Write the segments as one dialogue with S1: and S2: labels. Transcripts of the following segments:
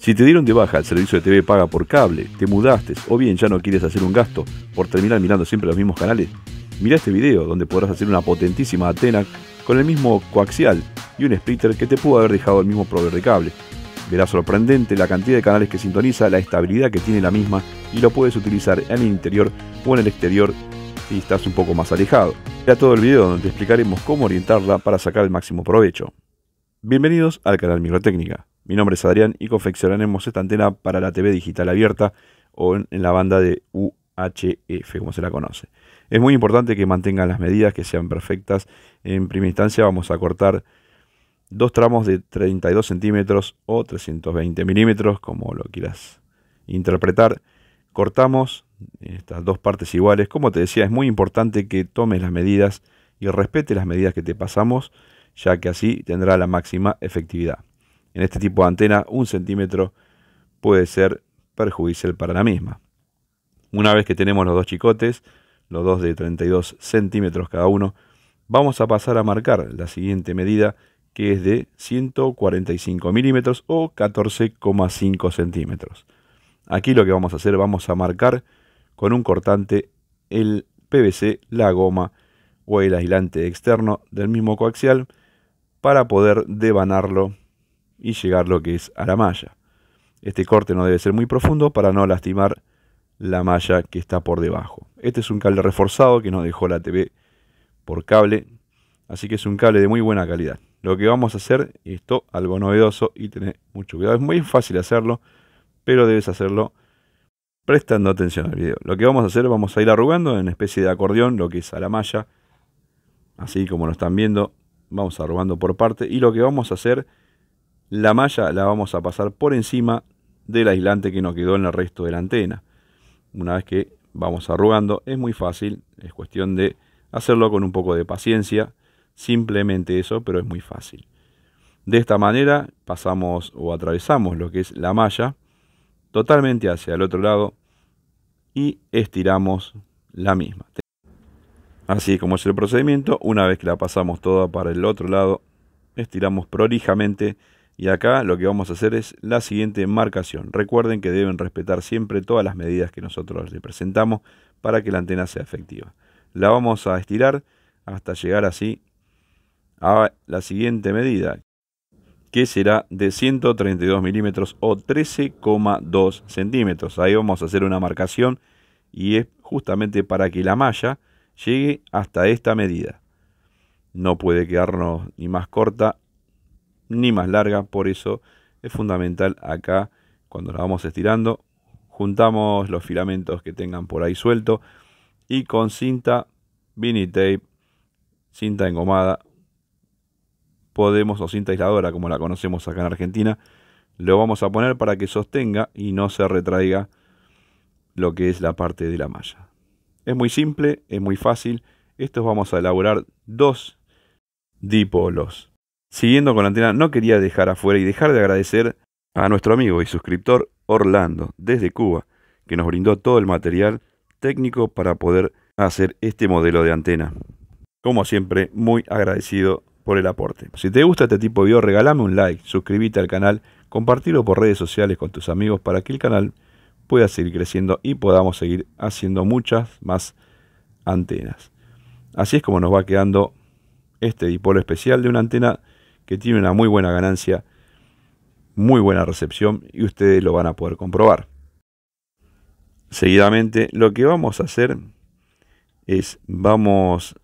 S1: Si te dieron de baja el servicio de TV paga por cable, te mudaste o bien ya no quieres hacer un gasto por terminar mirando siempre los mismos canales, mira este video donde podrás hacer una potentísima antena con el mismo coaxial y un splitter que te pudo haber dejado el mismo proveedor de cable. Verás sorprendente la cantidad de canales que sintoniza, la estabilidad que tiene la misma y lo puedes utilizar en el interior o en el exterior si estás un poco más alejado. Ya todo el video donde te explicaremos cómo orientarla para sacar el máximo provecho. Bienvenidos al canal Microtécnica. Mi nombre es Adrián y confeccionaremos esta antena para la TV digital abierta o en, la banda de UHF, como se la conoce. Es muy importante que mantengan las medidas, que sean perfectas. En primera instancia vamos a cortar dos tramos de 32 centímetros o 320 milímetros, como lo quieras interpretar. Cortamos estas dos partes iguales. Como te decía, es muy importante que tomes las medidas y respete las medidas que te pasamos, ya que así tendrá la máxima efectividad en este tipo de antena, un centímetro puede ser perjudicial para la misma. Una vez que tenemos los dos chicotes, los dos de 32 centímetros cada uno, vamos a pasar a marcar la siguiente medida que es de 145 milímetros o 14,5 centímetros. Aquí lo que vamos a hacer, vamos a marcar con un cortante el PVC, la goma o el aislante externo del mismo coaxial para poder devanarlo y llegar lo que es a la malla. Este corte no debe ser muy profundo para no lastimar la malla que está por debajo. Este es un cable reforzado que nos dejó la TV por cable, así que es un cable de muy buena calidad. Lo que vamos a hacer, esto algo novedoso y tener mucho cuidado, es muy fácil hacerlo, pero debes hacerlo prestando atención al video. Lo que vamos a hacer, vamos a ir arrugando en una especie de acordeón, lo que es a la malla, así como lo están viendo, vamos arrugando por parte y lo que vamos a hacer la malla la vamos a pasar por encima del aislante que nos quedó en el resto de la antena. Una vez que vamos arrugando, es muy fácil, es cuestión de hacerlo con un poco de paciencia, simplemente eso, pero es muy fácil. De esta manera pasamos o atravesamos lo que es la malla totalmente hacia el otro lado y estiramos la misma. Así como es el procedimiento, una vez que la pasamos toda para el otro lado, estiramos prolijamente y acá lo que vamos a hacer es la siguiente marcación. Recuerden que deben respetar siempre todas las medidas que nosotros les presentamos para que la antena sea efectiva. La vamos a estirar hasta llegar así a la siguiente medida, que será de 132 milímetros o 13,2 centímetros. Ahí vamos a hacer una marcación y es justamente para que la malla llegue hasta esta medida. No puede quedarnos ni más corta ni más larga, por eso es fundamental acá cuando la vamos estirando, juntamos los filamentos que tengan por ahí suelto y con cinta vinil tape, cinta engomada, podemos o cinta aisladora como la conocemos acá en Argentina, lo vamos a poner para que sostenga y no se retraiga lo que es la parte de la malla. Es muy simple, es muy fácil. Estos vamos a elaborar dos dipolos. Siguiendo con la antena, no quería dejar afuera y dejar de agradecer a nuestro amigo y suscriptor Orlando, desde Cuba, que nos brindó todo el material técnico para poder hacer este modelo de antena. Como siempre, muy agradecido por el aporte. Si te gusta este tipo de video, regálame un like, suscríbete al canal, compartilo por redes sociales con tus amigos para que el canal pueda seguir creciendo y podamos seguir haciendo muchas más antenas. Así es como nos va quedando este dipolo especial de una antena que tiene una muy buena ganancia, muy buena recepción y ustedes lo van a poder comprobar. Seguidamente lo que vamos a hacer es vamos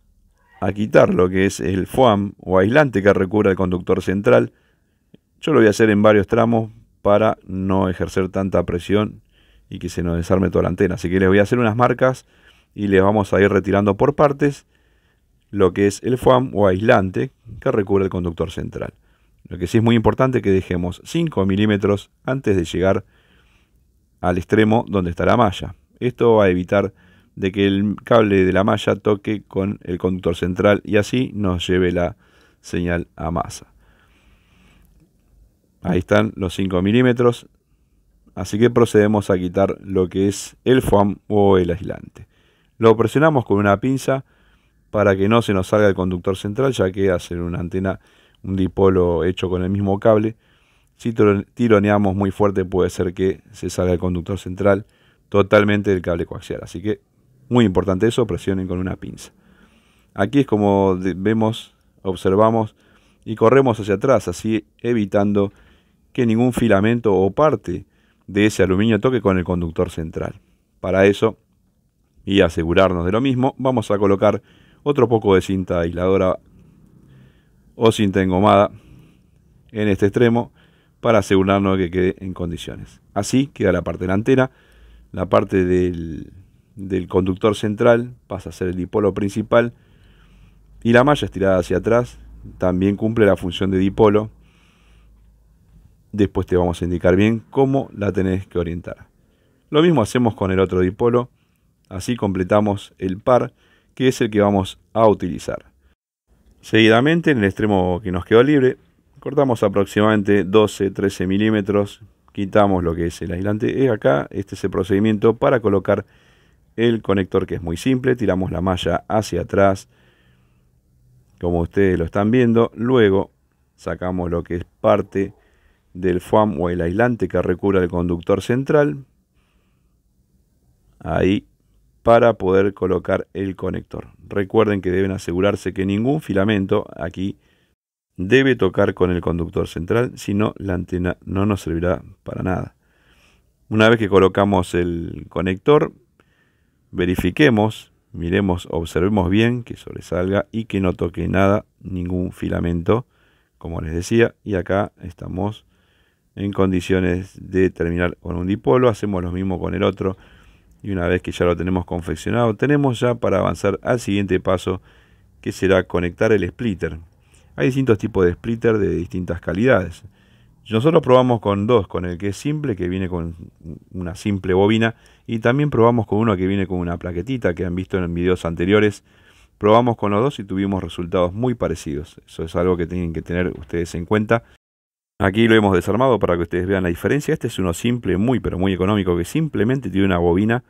S1: a quitar lo que es el foam o aislante que recubre el conductor central. Yo lo voy a hacer en varios tramos para no ejercer tanta presión y que se nos desarme toda la antena. Así que les voy a hacer unas marcas y les vamos a ir retirando por partes lo que es el foam o aislante que recubre el conductor central. Lo que sí es muy importante que dejemos 5 milímetros antes de llegar al extremo donde está la malla. Esto va a evitar de que el cable de la malla toque con el conductor central y así nos lleve la señal a masa. Ahí están los 5 milímetros. Así que procedemos a quitar lo que es el foam o el aislante. Lo presionamos con una pinza para que no se nos salga el conductor central, ya que hacer una antena, un dipolo hecho con el mismo cable, si tironeamos muy fuerte puede ser que se salga el conductor central totalmente del cable coaxial. Así que muy importante eso, presionen con una pinza. Aquí es como vemos, observamos y corremos hacia atrás, así evitando que ningún filamento o parte de ese aluminio toque con el conductor central. Para eso, y asegurarnos de lo mismo, vamos a colocar otro poco de cinta aisladora o cinta engomada en este extremo para asegurarnos de que quede en condiciones. Así queda la parte delantera, la parte del, del conductor central pasa a ser el dipolo principal y la malla estirada hacia atrás también cumple la función de dipolo. Después te vamos a indicar bien cómo la tenés que orientar. Lo mismo hacemos con el otro dipolo, así completamos el par que es el que vamos a utilizar. Seguidamente, en el extremo que nos quedó libre, cortamos aproximadamente 12-13 milímetros, quitamos lo que es el aislante. Y eh, acá este es el procedimiento para colocar el conector que es muy simple. Tiramos la malla hacia atrás, como ustedes lo están viendo. Luego sacamos lo que es parte del foam o el aislante que recubre el conductor central. Ahí para poder colocar el conector. Recuerden que deben asegurarse que ningún filamento aquí debe tocar con el conductor central, si no la antena no nos servirá para nada. Una vez que colocamos el conector, verifiquemos, miremos, observemos bien que sobresalga y que no toque nada, ningún filamento, como les decía, y acá estamos en condiciones de terminar con un dipolo, hacemos lo mismo con el otro y una vez que ya lo tenemos confeccionado, tenemos ya para avanzar al siguiente paso que será conectar el splitter. Hay distintos tipos de splitter de distintas calidades. Nosotros probamos con dos, con el que es simple, que viene con una simple bobina, y también probamos con uno que viene con una plaquetita que han visto en videos anteriores. Probamos con los dos y tuvimos resultados muy parecidos. Eso es algo que tienen que tener ustedes en cuenta Aquí lo hemos desarmado para que ustedes vean la diferencia. Este es uno simple, muy pero muy económico, que simplemente tiene una bobina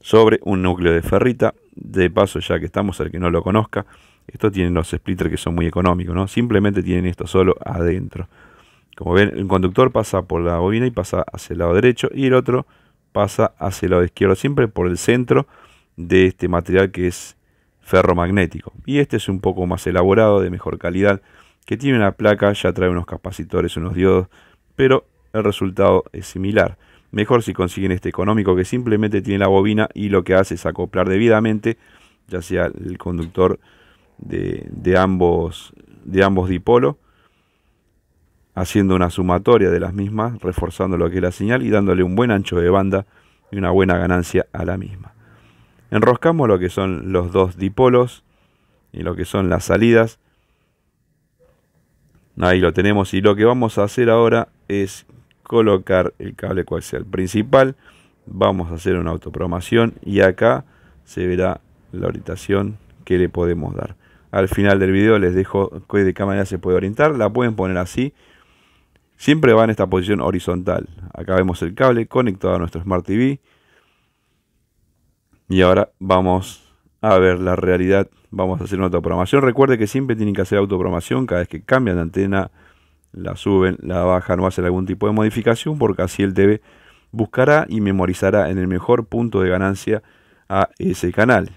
S1: sobre un núcleo de ferrita. De paso, ya que estamos, al que no lo conozca, estos tienen los splitters que son muy económicos, ¿no? Simplemente tienen esto solo adentro. Como ven, el conductor pasa por la bobina y pasa hacia el lado derecho y el otro pasa hacia el lado izquierdo, siempre por el centro de este material que es ferromagnético. Y este es un poco más elaborado, de mejor calidad que tiene una placa, ya trae unos capacitores, unos diodos, pero el resultado es similar. Mejor si consiguen este económico que simplemente tiene la bobina y lo que hace es acoplar debidamente, ya sea el conductor de, ambos, de ambos dipolos, haciendo una sumatoria de las mismas, reforzando lo que es la señal y dándole un buen ancho de banda y una buena ganancia a la misma. Enroscamos lo que son los dos dipolos y lo que son las salidas Ahí lo tenemos y lo que vamos a hacer ahora es colocar el cable cual sea el principal. Vamos a hacer una autoprogramación y acá se verá la orientación que le podemos dar. Al final del video les dejo de qué manera se puede orientar. La pueden poner así. Siempre va en esta posición horizontal. Acá vemos el cable conectado a nuestro Smart TV. Y ahora vamos a ver la realidad. Vamos a hacer una autoprogramación. Recuerde que siempre tienen que hacer autoprogramación cada vez que cambian de antena, la suben, la bajan o hacen algún tipo de modificación, porque así el TV buscará y memorizará en el mejor punto de ganancia a ese canal.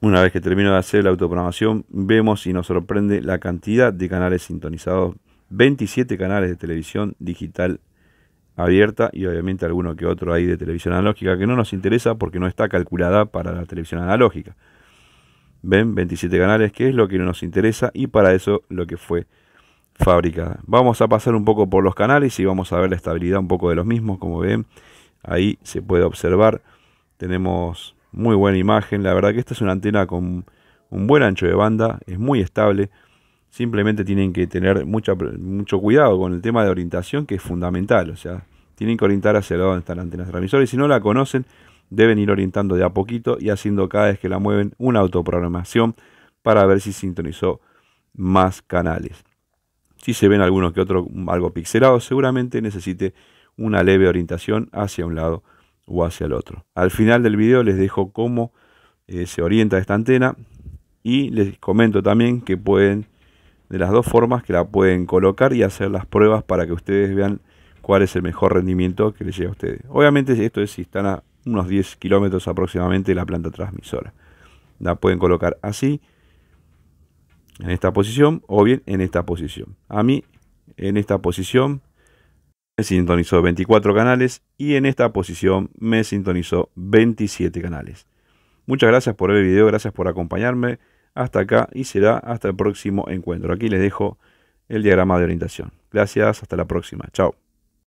S1: Una vez que termino de hacer la autoprogramación, vemos y nos sorprende la cantidad de canales sintonizados. 27 canales de televisión digital abierta y obviamente alguno que otro hay de televisión analógica que no nos interesa porque no está calculada para la televisión analógica. Ven, 27 canales, que es lo que nos interesa y para eso lo que fue fabricada. Vamos a pasar un poco por los canales y vamos a ver la estabilidad un poco de los mismos, como ven, ahí se puede observar. Tenemos muy buena imagen, la verdad que esta es una antena con un buen ancho de banda, es muy estable. Simplemente tienen que tener mucho cuidado con el tema de orientación, que es fundamental. O sea, tienen que orientar hacia el lado donde están las antenas transmisoras. Y si no la conocen, deben ir orientando de a poquito y haciendo cada vez que la mueven una autoprogramación para ver si sintonizó más canales. Si se ven algunos que otro mm, algo pixelado, seguramente necesite una leve orientación hacia un lado o hacia el otro. Al final del video les dejo cómo eh, se orienta esta antena y les comento también que pueden de las dos formas que la pueden colocar y hacer las pruebas para que ustedes vean cuál es el mejor rendimiento que les llega a ustedes. Obviamente esto es si están a unos 10 kilómetros aproximadamente de la planta transmisora. La pueden colocar así, en esta posición o bien en esta posición. A mí, en esta posición, me sintonizó 24 canales y en esta posición me sintonizó 27 canales. Muchas gracias por ver el video, gracias por acompañarme hasta acá y será hasta el próximo encuentro. Aquí les dejo el diagrama de orientación. Gracias, hasta la próxima. Chao.